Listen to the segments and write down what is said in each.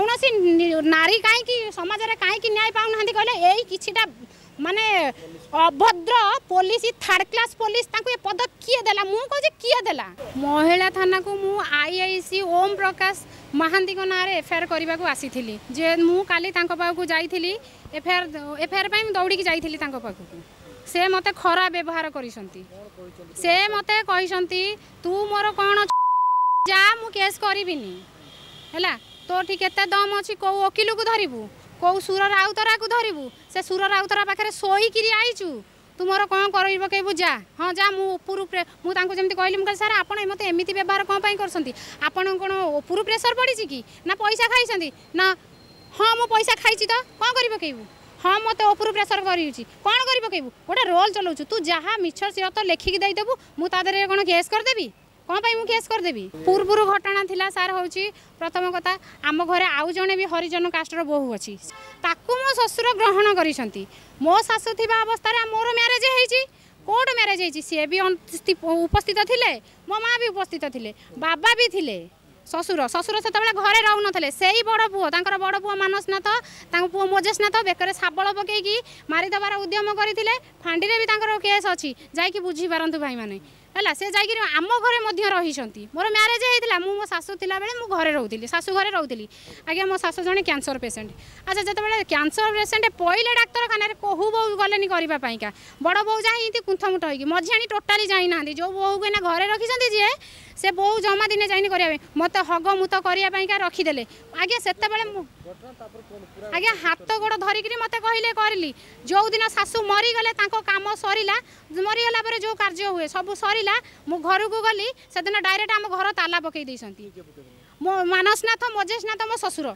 କୌଣସି ନାରୀ କାହିଁକି ସମାଜରେ କାହିଁକି ନ୍ୟାୟ ପାଉନାହାନ୍ତି କହିଲେ ଏଇ କିଛିଟା ମାନେ ଅଭଦ୍ର ପୋଲିସ ଥାର୍ଡ କ୍ଲାସ୍ ପୋଲିସ ତାଙ୍କୁ ଏ ପଦ କିଏ ଦେଲା ମୁଁ କହୁଛି କିଏ ଦେଲା ମହିଳା ଥାନାକୁ ମୁଁ ଆଇଆଇସି ଓମ୍ ପ୍ରକାଶ ମହାନ୍ତିଙ୍କ ନାଁରେ ଏଫଆଇଆର୍ କରିବାକୁ ଆସିଥିଲି ଯେ ମୁଁ କାଲି ତାଙ୍କ ପାଖକୁ ଯାଇଥିଲି ଏଫଆଇଆର୍ ଏଫଆଇଆର୍ ପାଇଁ ମୁଁ ଦୌଡ଼ିକି ଯାଇଥିଲି ତାଙ୍କ ପାଖକୁ ସେ ମୋତେ ଖରାପ ବ୍ୟବହାର କରିଛନ୍ତି ସେ ମୋତେ କହିଛନ୍ତି ତୁ ମୋର କ'ଣ ଯା ମୁଁ କେସ୍ କରିବିନି ହେଲା ତୋଠି କେତେ ଦମ୍ ଅଛି କେଉଁ ଓକିଲକୁ ଧରିବୁ କେଉଁ ସୁର ରାଉତରାକୁ ଧରିବୁ ସେ ସୁର ରାଉତରା ପାଖରେ ଶୋଇକିରି ଆଇଛୁ ତୁ ମୋର କ'ଣ କରିବ କେବୁ ଯା ହଁ ଯା ମୁଁ ଉପରୁ ମୁଁ ତାଙ୍କୁ ଯେମିତି କହିଲି ମୁଁ କହିଲି ସାର୍ ଆପଣ ମୋତେ ଏମିତି ବ୍ୟବହାର କ'ଣ ପାଇଁ କରୁଛନ୍ତି ଆପଣ କ'ଣ ଉପରୁ ପ୍ରେସର ପଡ଼ିଛି କି ନା ପଇସା ଖାଇଛନ୍ତି ନା ହଁ ମୁଁ ପଇସା ଖାଇଛି ତ କ'ଣ କରି ପକାଇବୁ ହଁ ମୋତେ ଉପରୁ ପ୍ରେସର କରିଛି କ'ଣ କରି ପକାଇବୁ ଗୋଟେ ରୋଲ୍ ଚଲାଉଛୁ ତୁ ଯାହା ମିଛ ସିଅ ତ ଲେଖିକି ଦେଇଦେବୁ ମୁଁ ତା ଦେହରେ କ'ଣ କେସ୍ କରିଦେବି କ'ଣ ପାଇଁ ମୁଁ କେସ୍ କରିଦେବି ପୂର୍ବରୁ ଘଟଣା ଥିଲା ସାର୍ ହେଉଛି ପ୍ରଥମ କଥା ଆମ ଘରେ ଆଉ ଜଣେ ବି ହରିଜନ କାଷ୍ଟର ବୋହୂ ଅଛି ତାକୁ ମୋ ଶ୍ୱଶୁର ଗ୍ରହଣ କରିଛନ୍ତି ମୋ ଶାଶୁ ଥିବା ଅବସ୍ଥାରେ ମୋର ମ୍ୟାରେଜ୍ ହେଇଛି কোর্ট ম্যারেজ হয়েছি সি বি উপস্থিত লে মো মা বি উপস্থিত লে বাবা বি লে শ্বশুর শ্বশুর সেতবে ঘরে রহুনলে সেই বড় পুয় তাঁর বড় পুয় মানসনাথ তাঁর পুয় মোজেশনাথ বেকরে শাবল পকাইকি মারিদেবার উদ্যম করে ফাঁডিরে বি তাঁর কেস অছি যাই বুঝিপারতু ভাই মানে ହେଲା ସେ ଯାଇକିରି ଆମ ଘରେ ମଧ୍ୟ ରହିଛନ୍ତି ମୋର ମ୍ୟାରେଜ୍ ହେଇଥିଲା ମୁଁ ମୋ ଶାଶୁ ଥିଲାବେଳେ ମୁଁ ଘରେ ରହୁଥିଲି ଶାଶୁ ଘରେ ରହୁଥିଲି ଆଜ୍ଞା ମୋ ଶାଶୁ ଜଣେ କ୍ୟାନ୍ସର ପେସେଣ୍ଟ ଆଚ୍ଛା ଯେତେବେଳେ କ୍ୟାନ୍ସର ପେସେଣ୍ଟ ପଇଲେ ଡାକ୍ତରଖାନାରେ କୋହୁ ବୋଉ ଗଲେନି କରିବା ପାଇଁକା ବଡ଼ ବୋଉ ଯାହା ଏମିତି କୁନ୍ଥମୁଠ ହେଇକି ମଝିଆଣି ଟୋଟାଲି ଯାଇନାହାନ୍ତି ଯେଉଁ ବୋଉକୁ ଏଇନା ଘରେ ରଖିଛନ୍ତି ଯିଏ সে বউ জমা দিনে যাইনি করা মতো হগ মুত করা রখিদেলে আজ্ঞা সেতবে আজ্ঞা হাত গোড় ধরিকি মতো কহিলে করলি যেদিন শাশু মরিগলে তাঁর কাম সরিলা মরিগলা পরে যে কার্য হুয়ে সবু সরিলা মু ঘরকু গলি সেদিন ডাইরেক্ট আম ঘর তালা পকাই দিয়েছেন মানসনাথ মজেশনাথ মো শ্বশুর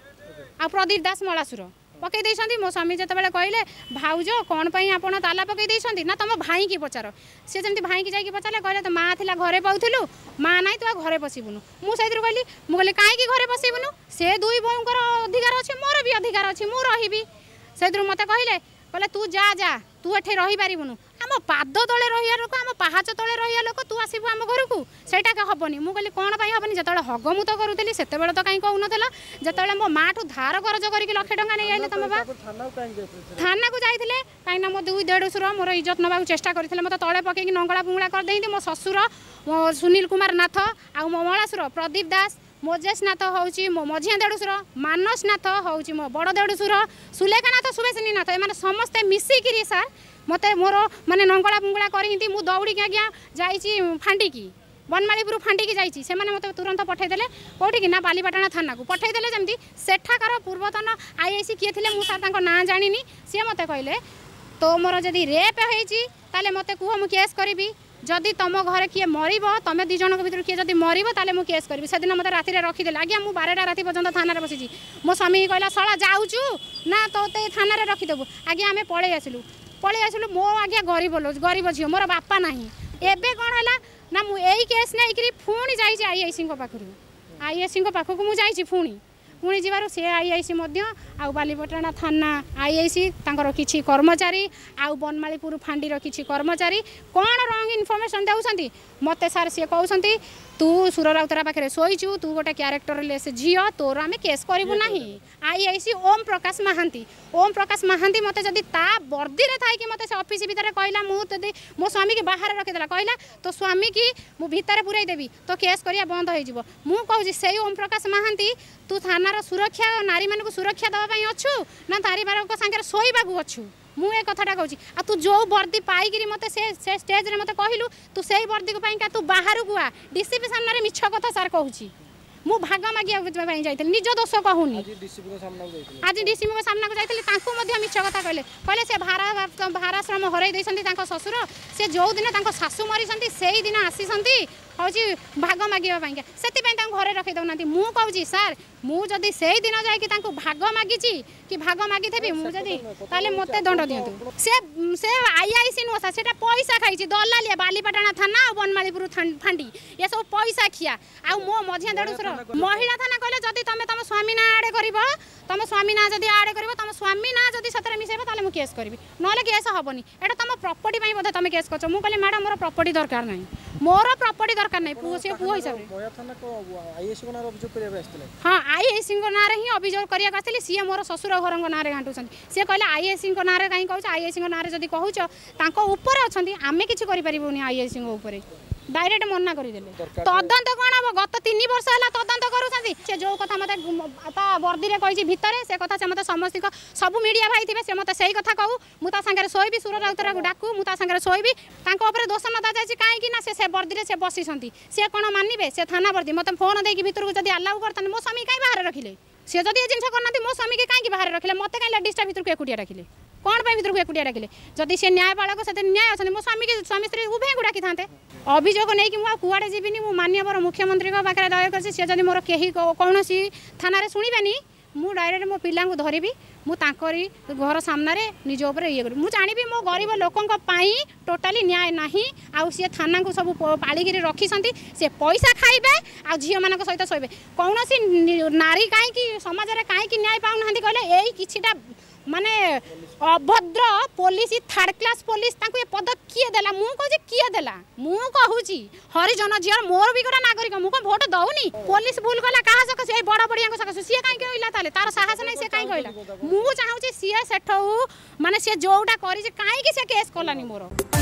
আদীপ দাস মলাসুর পকাই দিয়েছেন মো স্বামী যেতবে কহিলে ভাউজ কোণ পাই আপনার তালা পকাই দিয়েছেন না তুম ভাইকি পচার সে যেমন ভাইকি যাই পচারে কে তো মা লা ঘরে পাওলু মা নাই তু ঘরে বসিবুনু মু সেইথির কহিলি মু কহিলি কাইকি ঘরে বসিবুনু সে দুই বউঙ্কর অধিকার অছি মোর বি অধিকার অছি মু রহিবি সেইথির মতো কহিলে কহিলে তু যা যা তু এঠে রহিপারিবুনু আম পাদ তলে রহিয়া লোক আম পাহাচ তলে রহিয়া লোক তু আসবু আম ঘরকু সেইটা হবনি মু কলি কোণ পাই হবনি যেতবে হগ মু তো করুলি সেতবে তো কাই কহুনথিল যেতবে মো মাঠু ধার করজ করিকি লক্ষে টঙ্কা নেই আইলে তুমি বা থানাকু যাইলে কাইনা মো দুই দেড়শুর মোর ইজ্জত নেওয়া চেষ্টা করে মতো তলে পকাইকি নঙ্গলা পুঙ্গলা করেদি মো শ্বশুর মো সুনীল কুমার নাথ আউ মো মଳାশুর প্রদীপ দাস মোজেশ নাথ হচ্ছে মো মঝিয়া দেড়শুর মানস নাথ হচ্ছে মো বড় দেড়শুর সুলেখা নাথ সুবেশিনী নাথ এমানে সমস্তে মিশিকি স্যার ମୋତେ ମୋର ମାନେ ନଙ୍ଗଳା ବୁଙ୍ଗଳା କରିକି ମୁଁ ଦୌଡ଼ିକି ଆଜ୍ଞା ଯାଇଛି ଫାଣ୍ଡିକି ବନମାଳିପୁର ଫାଣ୍ଡିକି ଯାଇଛି ସେମାନେ ମୋତେ ତୁରନ୍ତ ପଠାଇଦେଲେ କେଉଁଠିକି ନା ବାଲିପାଟଣା ଥାନାକୁ ପଠାଇଦେଲେ ଯେମିତି ସେଠାକାର ପୂର୍ବତନ ଆଇଆଇସି କିଏ ଥିଲେ ମୁଁ ସାର୍ ତାଙ୍କ ନାଁ ଜାଣିନି ସିଏ ମୋତେ କହିଲେ ତୋ ମୋର ଯଦି ରେପ୍ ହେଇଛି ତାହେଲେ ମୋତେ କୁହ ମୁଁ କେସ୍ କରିବି ଯଦି ତୁମ ଘରେ କିଏ ମରିବ ତୁମେ ଦୁଇ ଜଣଙ୍କ ଭିତରୁ କିଏ ଯଦି ମରିବ ତାହେଲେ ମୁଁ କେସ୍ କରିବି ସେଦିନ ମୋତେ ରାତିରେ ରଖିଦେଲେ ଆଜ୍ଞା ମୁଁ ବାରଟା ରାତି ପର୍ଯ୍ୟନ୍ତ ଥାନାରେ ବସିଛି ମୋ ସ୍ୱାମୀ କହିଲା ଶଳା ଯାଉଛୁ ନା ତୋତେ ଥାନାରେ ରଖିଦେବୁ ଆଜ୍ଞା ଆମେ ପଳେଇ ଆସିଲୁ পলাই আসলু মো আজ্ঞা গরিব লোক গরিব ঝিও মোর বাপা না এবে কণ হল না মু এই কেস নেইকি পুঁ যাইছি আইআইসি পাখু আইআইসি পাখক মু যাইছি পুঁ ପୁଣି ଯିବାରୁ ସେ ସି ମଧ୍ୟ ଆଉ ବାଲିପଟଣା ଥାନା ଆଇ ଆଇ ସି ତାଙ୍କର କିଛି କର୍ମଚାରୀ ଆଉ ବନମାଳିପୁର ଫାଣ୍ଡିର କିଛି କର୍ମଚାରୀ କ'ଣ ରଙ୍ଗ ଇନଫର୍ମେସନ୍ ଦେଉଛନ୍ତି ମୋତେ ସାର୍ ସିଏ କହୁଛନ୍ତି ତୁ ସୁର ରାଉତରା ପାଖରେ ଶୋଇଛୁ ତୁ ଗୋଟେ କ୍ୟାରେକ୍ଟରଲେସ୍ ଝିଅ ତୋର ଆମେ କେସ୍ କରିବୁ ନାହିଁ I I C Om Prakash Mohanty Om Prakash Mohanty ମୋତେ ଯଦି ତା ବର୍ଦ୍ଦିରେ ଥାଇକି ମୋତେ ସେ ଅଫିସ୍ ଭିତରେ କହିଲା ମୁଁ ଯଦି ମୋ ସ୍ୱାମୀକି ବାହାରେ ରଖିଦେଲା କହିଲା ତୋ ସ୍ୱାମୀକି ମୁଁ ଭିତରେ ପୁରାଇ ଦେବି ତୋ କେସ୍ କରିବା ବନ୍ଦ ହୋଇଯିବ ମୁଁ କହୁଛି ସେଇ ଓମ୍ ପ୍ରକାଶ ମହାନ୍ତି ତୁ ଥାନା ତାର ସୁରକ୍ଷା ନାରୀମାନଙ୍କୁ ସୁରକ୍ଷା ଦେବା ପାଇଁ ଅଛୁ ନା ନାରୀମାନଙ୍କ ସାଙ୍ଗରେ ଶୋଇବାକୁ ଅଛୁ ମୁଁ ଏ କଥାଟା କହୁଛି ଆଉ ତୁ ଯେଉଁ ବର୍ଦ୍ଦି ପାଇକିରି ମୋତେ ସେ ସେ ଷ୍ଟେଜ୍ରେ ମୋତେ କହିଲୁ ତୁ ସେଇ ବର୍ଦ୍ଦିକୁ ପାଇଁକା ତୁ ବାହାରକୁ ଆ ଡି ସି ଡିସିପି ସାମ୍ନାରେ ମିଛ କଥା ସାର୍ କହୁଛି ମୁଁ ଭାଗ ମାଗିବା ପାଇଁ ଯାଇଥିଲି ନିଜ ଦୋଷ କହୁନି ଆଜି ଡିସିପିଙ୍କ ସାମ୍ନାକୁ ଯାଇଥିଲି ତାଙ୍କୁ ମଧ୍ୟ ମିଛ କଥା କହିଲେ କହିଲେ ସେ ଭାରା ଭାରାଶ୍ରମ ହରାଇ ଦେଇଛନ୍ତି ତାଙ୍କ ଶ୍ୱଶୁର ସେ ଯେଉଁଦିନ ତାଙ୍କ ଶାଶୁ ମରିଛନ୍ତି ସେଇଦିନ ଆସିଛନ୍ତି ହେଉଛି ଭାଗ ମାଗିବା ପାଇଁକା ସେଥିପାଇଁ ତାଙ୍କୁ ଘରେ ରଖେଇ ଦେଉନାହାନ୍ତି ମୁଁ କହୁଛି ସାର୍ ମୁଁ ଯଦି ସେଇଦିନ ଯାଇକି ତାଙ୍କୁ ଭାଗ ମାଗିଛି କି ଭାଗ ମାଗିଥିବି ମୁଁ ଯଦି ତାହେଲେ ମୋତେ ଦଣ୍ଡ ଦିଅନ୍ତୁ ସେ ସେ ଆଇ ଆଇ ସି ନୁହଁ ସାର୍ ସେଇଟା ପଇସା ଖାଇଛି ଦଲାଲିଆ ବାଲିପାଟଣା ଥାନା ଆଉ ବନମାଳିପୁର ଫାଣ୍ଡି ଏସବୁ ପଇସା ଖିଆ ଆଉ ମୋ ମଝିଆ ଦେଢ଼ଶୁର ମହିଳା ଥାନା କହିଲେ ଯଦି ତମେ ତମ ସ୍ୱାମୀ ନାଁ ଆଡ଼େ କରିବ ତମ ସ୍ୱାମୀ ନାଁ ଯଦି ଆଡ଼େ କରିବ ତମ ସ୍ୱାମୀ ନାଁ ଯଦି ସେଥିରେ ମିଶାଇବ ତାହେଲେ ମୁଁ କେସ୍ କରିବି ନହେଲେ କେସ୍ ହେବନି ଏଇଟା ତମ ପ୍ରପର୍ଟି ପାଇଁ ବୋଧେ ତମେ କେସ୍ କରୁଛ ମୁଁ କହିଲି ମ୍ୟାଡ଼ାମ୍ ମୋର ପ୍ରପର୍ଟି ଦରକାର ନାହିଁ ମୋର ପ୍ରପର୍ଟି ଦରକାର ନାହିଁ ପୁଅ ସିଏ ପୁଅ ହିସାବରେ ହଁ ଆଇଏସିଙ୍କ ନାଁରେ ହିଁ ଅଭିଯୋଗ କରିବାକୁ ଆସିଥିଲି ସିଏ ମୋର ଶ୍ୱଶୁର ଘରଙ୍କ ନାଁରେ ଘାଣ୍ଟୁଛନ୍ତି ସିଏ କହିଲେ ଆଇଏସିଙ୍କ ନାଁରେ କାହିଁକି କହୁଛ ଆଇଏସିଙ୍କ ନାଁରେ ଯଦି କହୁଛ ତାଙ୍କ ଉପରେ ଅଛନ୍ତି ଆମେ କିଛି କରିପାରିବୁନି ଆଇଏସିଙ୍କ ଉପରେ ডাইরেক্ট মনা করেদেলে তদন্ত কোণ হব গত তিন বর্ষ হল তদন্ত করুচার সে যে কথা মতো তা বর্দিরে কইছি ভিতরে সে কথা সে মতো সমস্ত সবু মিডিয়া ভাই থাকবে সে মতো সেই কথা কৌ মু তা সাংরে শোবি সুর রাউতরা ডাকু মু তা সাংরে শোবি তাঁর উপরে দোষ নদা যাই কাইকি না সে সে বর্দিরে সে বসিছেন সে কোণ মানবে সে থানা বর্দি মতো ফোন দিয়ে ভিতরক যদি আলাউ করতেন মো স্বামী কাই বাহারে রাখলে সে যদি এ জিনিস করতে মো স্বামীকে কাইকি বাহারে রাখলে মতো কাই লেডিসটা ভিতরক একুটিয়া রাখলে କ'ଣ ପାଇଁ ଭିତରକୁ ଏକୁଟିଆ ଡାକିଲେ ଯଦି ସେ ନ୍ୟାୟପାଳକ ସେଥିରେ ନ୍ୟାୟ ଅଛନ୍ତି ମୋ ସ୍ୱାମୀ ସ୍ୱାମୀ ସ୍ତ୍ରୀ ଉଭୟଙ୍କୁ ଡାକିଥାନ୍ତେ ଅଭିଯୋଗ ନେଇକି ମୁଁ ଆଉ କୁଆଡ଼େ ଯିବିନି ମୁଁ ମାନ୍ୟବର ମୁଖ୍ୟମନ୍ତ୍ରୀଙ୍କ ପାଖରେ ଦୟା କରିଛି ସେ ଯଦି ମୋର କେହି କୌଣସି ଥାନାରେ ଶୁଣିବେନି ମୁଁ ଡାଇରେକ୍ଟ ମୋ ପିଲାଙ୍କୁ ଧରିବି ମୁଁ ତାଙ୍କରି ଘର ସାମ୍ନାରେ ନିଜ ଉପରେ ଇଏ କରିବି ମୁଁ ଜାଣିବି ମୋ ଗରିବ ଲୋକଙ୍କ ପାଇଁ ଟୋଟାଲି ନ୍ୟାୟ ନାହିଁ ଆଉ ସିଏ ଥାନାଙ୍କୁ ସବୁ ପାଳିକିରି ରଖିଛନ୍ତି ସେ ପଇସା ଖାଇବେ ଆଉ ଝିଅମାନଙ୍କ ସହିତ ଶୋଇବେ କୌଣସି ନାରୀ କାହିଁକି ସମାଜରେ କାହିଁକି ନ୍ୟାୟ ପାଉନାହାନ୍ତି କହିଲେ ଏଇ କିଛିଟା মানে অভদ্র পুলিশ থার্ড ক্লাস পুলিশ তাঁকু এ পদ কিয়ে দেলা মু কହୁଛି কিয়ে দেলা মু কହୁଛି হরিজন ঝিওর মোর বি গোটা নাগরিক মু ভোট দৌনি পুলিশ ভুল কলা কাহা সকাশে এই বড় বড়িয়াঙ্ক সকাশে সি কাই কইলা তাহলে তার সাহস নাই সে কাই কইলা মু চাহুছি সি সেঠু মানে সে যোটা করিছে কাইকি সে কেস কলানি মোর